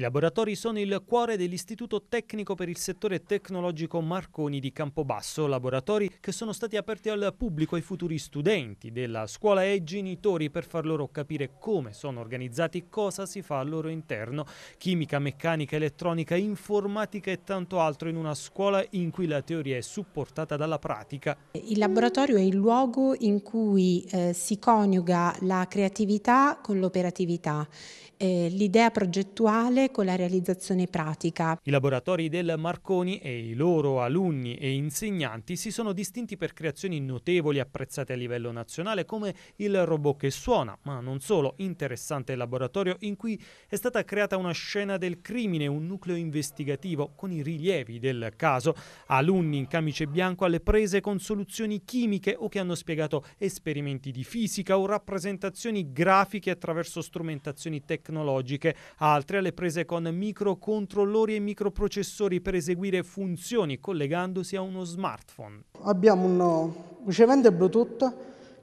I laboratori sono il cuore dell'Istituto Tecnico per il Settore Tecnologico Marconi di Campobasso, laboratori che sono stati aperti al pubblico ai futuri studenti della scuola e ai genitori per far loro capire come sono organizzati, cosa si fa al loro interno, chimica, meccanica, elettronica, informatica e tanto altro in una scuola in cui la teoria è supportata dalla pratica. Il laboratorio è il luogo in cui eh, si coniuga la creatività con l'operatività, eh, l'idea progettuale con la realizzazione pratica. I laboratori del Marconi e i loro alunni e insegnanti si sono distinti per creazioni notevoli apprezzate a livello nazionale come il robot che suona, ma non solo, interessante laboratorio in cui è stata creata una scena del crimine, un nucleo investigativo con i rilievi del caso, alunni in camice bianco alle prese con soluzioni chimiche o che hanno spiegato esperimenti di fisica o rappresentazioni grafiche attraverso strumentazioni tecnologiche, altri alle prese comprese con microcontrollori e microprocessori per eseguire funzioni collegandosi a uno smartphone. Abbiamo un ricevente uh, Bluetooth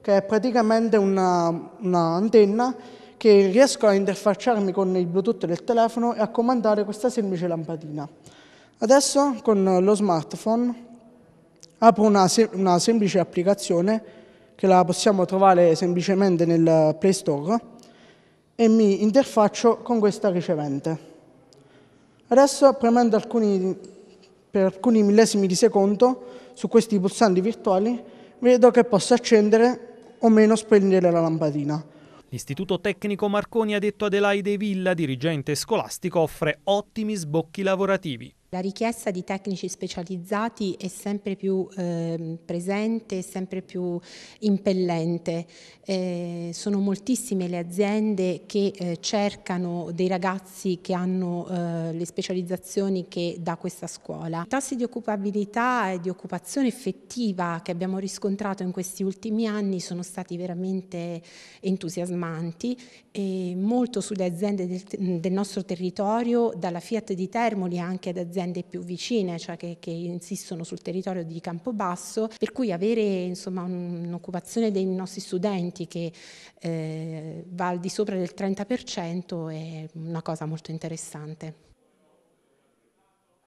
che è praticamente un'antenna una che riesco a interfacciarmi con il Bluetooth del telefono e a comandare questa semplice lampadina. Adesso con lo smartphone apro una, una semplice applicazione che la possiamo trovare semplicemente nel Play Store e mi interfaccio con questa ricevente. Adesso premendo alcuni, per alcuni millesimi di secondo su questi pulsanti virtuali vedo che possa accendere o meno spegnere la lampadina. L'Istituto Tecnico Marconi ha detto Adelaide Villa, dirigente scolastico, offre ottimi sbocchi lavorativi. La richiesta di tecnici specializzati è sempre più eh, presente, sempre più impellente. Eh, sono moltissime le aziende che eh, cercano dei ragazzi che hanno eh, le specializzazioni che dà questa scuola. I tassi di occupabilità e di occupazione effettiva che abbiamo riscontrato in questi ultimi anni sono stati veramente entusiasmanti e molto sulle aziende del, del nostro territorio, dalla Fiat di Termoli anche ad aziende aziende più vicine, cioè che, che insistono sul territorio di Campobasso, per cui avere un'occupazione dei nostri studenti che eh, va al di sopra del 30% è una cosa molto interessante.